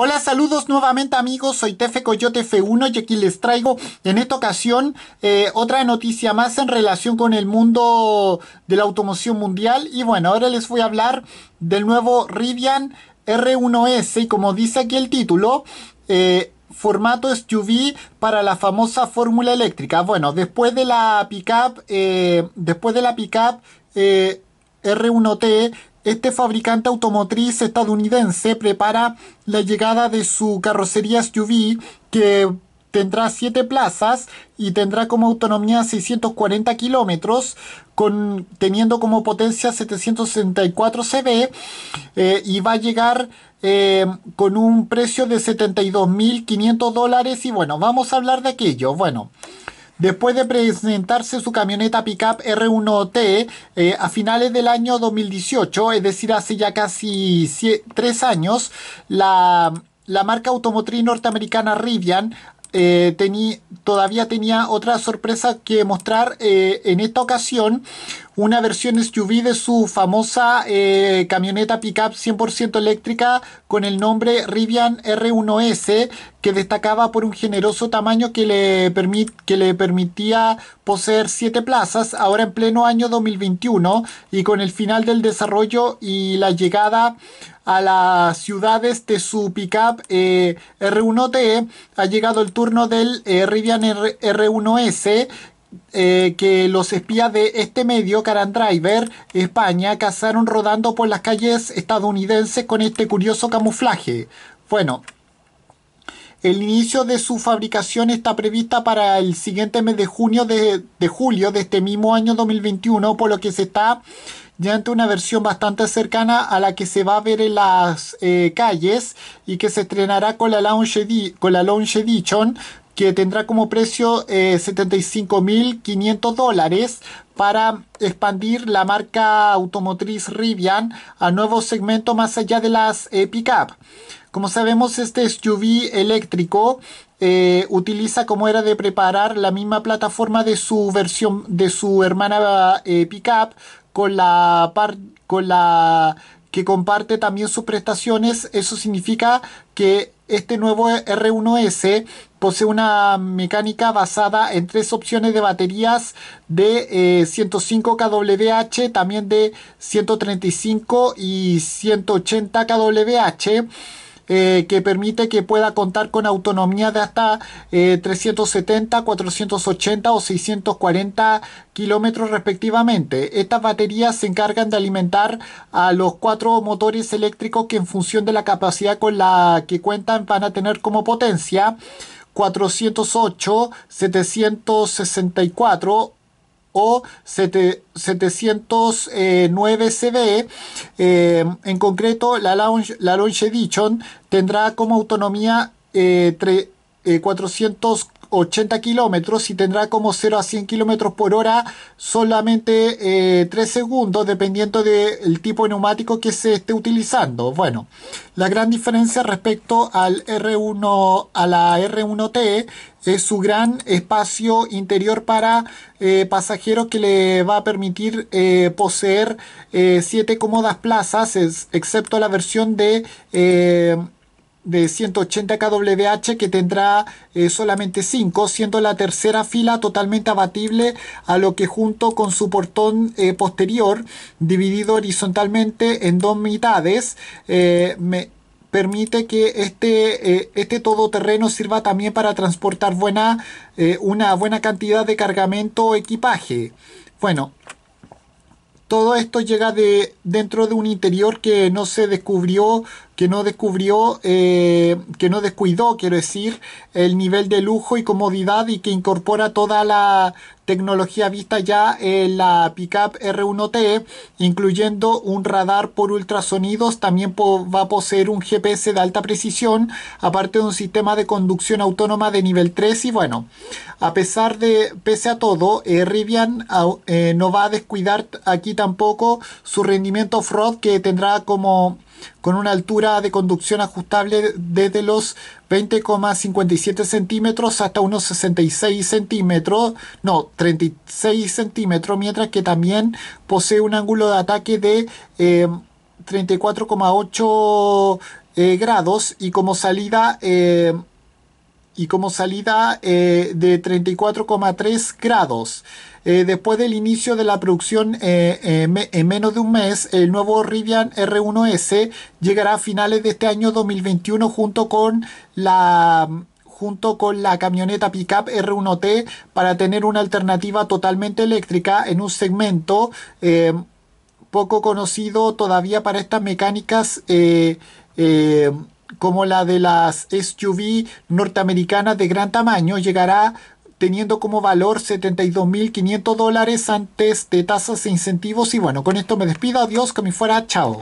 Hola, saludos nuevamente amigos, soy Tefe Coyote F1 y aquí les traigo en esta ocasión eh, otra noticia más en relación con el mundo de la automoción mundial y bueno, ahora les voy a hablar del nuevo Rivian R1S y como dice aquí el título, eh, formato SUV para la famosa fórmula eléctrica. Bueno, después de la pickup, eh, después de la pickup R1T este fabricante automotriz estadounidense prepara la llegada de su carrocería SUV que tendrá 7 plazas y tendrá como autonomía 640 kilómetros, teniendo como potencia 764 CV eh, y va a llegar eh, con un precio de 72.500 dólares y bueno, vamos a hablar de aquello. Bueno. Después de presentarse su camioneta pickup R1T eh, a finales del año 2018, es decir, hace ya casi tres años, la, marca automotriz norteamericana Rivian eh, todavía tenía otra sorpresa que mostrar eh, en esta ocasión una versión SUV de su famosa eh, camioneta pickup 100% eléctrica con el nombre Rivian R1S, que destacaba por un generoso tamaño que le, que le permitía poseer siete plazas, ahora en pleno año 2021, y con el final del desarrollo y la llegada a las ciudades de su pickup eh, R1T, ha llegado el turno del eh, Rivian R 1 s eh, que los espías de este medio, Caran Driver, España, cazaron rodando por las calles estadounidenses con este curioso camuflaje. Bueno, el inicio de su fabricación está prevista para el siguiente mes de junio de, julio de este mismo año 2021, por lo que se está ya ante una versión bastante cercana a la que se va a ver en las eh, calles y que se estrenará con la Launch, con la Launch Edition que tendrá como precio 75.500 eh, dólares para expandir la marca automotriz Rivian a nuevos segmentos más allá de las eh, pickup. Como sabemos, este SUV eléctrico eh, utiliza como era de preparar la misma plataforma de su versión de su hermana pickup con la con la que comparte también sus prestaciones. Eso significa que este nuevo R1S posee una mecánica basada en tres opciones de baterías de 105 eh, kWh, también de 135 y 180 kWh. Eh, que permite que pueda contar con autonomía de hasta 370, eh, 480 o 640 kilómetros respectivamente. Estas baterías se encargan de alimentar a los cuatro motores eléctricos que en función de la capacidad con la que cuentan van a tener como potencia 408, 764 o 709 eh, cb e, eh, en concreto, la Launch, la Edition tendrá como autonomía 480 eh, kilómetros y tendrá como 0 a 100 kilómetros por hora solamente 3 segundos dependiendo del tipo de neumático que se esté utilizando. Bueno, la gran diferencia respecto al R1 a la R1T es su gran espacio interior para eh, pasajeros que le va a permitir eh, poseer eh, siete cómodas plazas, excepto la versión de de 180 kWh que tendrá solamente 5, siendo la tercera fila totalmente abatible a lo que junto con su portón posterior dividido horizontalmente en dos mitades permite que este, eh, este todoterreno sirva también para transportar buena, eh, una buena cantidad de cargamento o equipaje. Bueno, todo esto llega de dentro de un interior que no se descubrió que no descubrió, eh, que no descuidó, quiero decir, el nivel de lujo y comodidad y que incorpora toda la tecnología vista ya en la pickup R1T, incluyendo un radar por ultrasonidos, también va a poseer un GPS de alta precisión, aparte de un sistema de conducción autónoma de nivel 3 y bueno, a pesar de, pese a todo, eh, Rivian eh, no va a descuidar aquí tampoco su rendimiento fraud que tendrá como con una altura de conducción ajustable desde los 20,57 centímetros hasta unos 66 centímetros, no, 36 centímetros, mientras que también posee un ángulo de ataque de 34,8 eh, eh, grados y como salida eh, y como salida eh, de 34,3 grados. Eh, después del inicio de la producción eh, en menos de un mes, el nuevo Rivian R1S llegará a finales de este año 2021 junto con la junto con la camioneta pickup R1T para tener una alternativa totalmente eléctrica en un segmento poco conocido todavía para estas mecánicas como la de las SUV norteamericanas de gran tamaño, llegará teniendo como valor 72.500 dólares antes de tasas e incentivos. Y bueno, con esto me despido. Adiós, que me fuera. Chao.